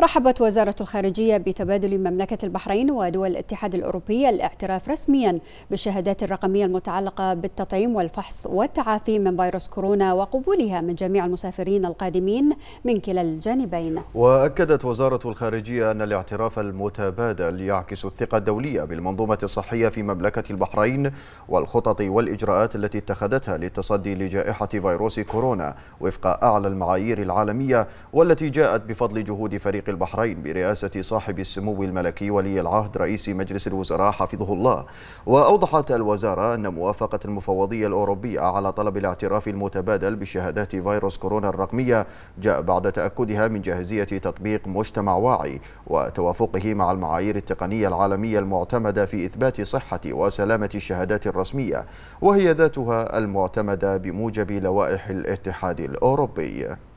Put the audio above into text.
رحبت وزارة الخارجية بتبادل مملكة البحرين ودول الاتحاد الأوروبي الاعتراف رسميا بالشهادات الرقمية المتعلقة بالتطعيم والفحص والتعافي من فيروس كورونا وقبولها من جميع المسافرين القادمين من كلا الجانبين وأكدت وزارة الخارجية أن الاعتراف المتبادل يعكس الثقة الدولية بالمنظومة الصحية في مملكة البحرين والخطط والإجراءات التي اتخذتها للتصدي لجائحة فيروس كورونا وفق أعلى المعايير العالمية والتي جاءت بفضل جهود فريق شقيق البحرين برئاسة صاحب السمو الملكي ولي العهد رئيس مجلس الوزراء حفظه الله وأوضحت الوزارة أن موافقة المفوضية الأوروبية على طلب الاعتراف المتبادل بشهادات فيروس كورونا الرقمية جاء بعد تأكدها من جاهزية تطبيق مجتمع واعي وتوافقه مع المعايير التقنية العالمية المعتمدة في إثبات صحة وسلامة الشهادات الرسمية وهي ذاتها المعتمدة بموجب لوائح الاتحاد الأوروبي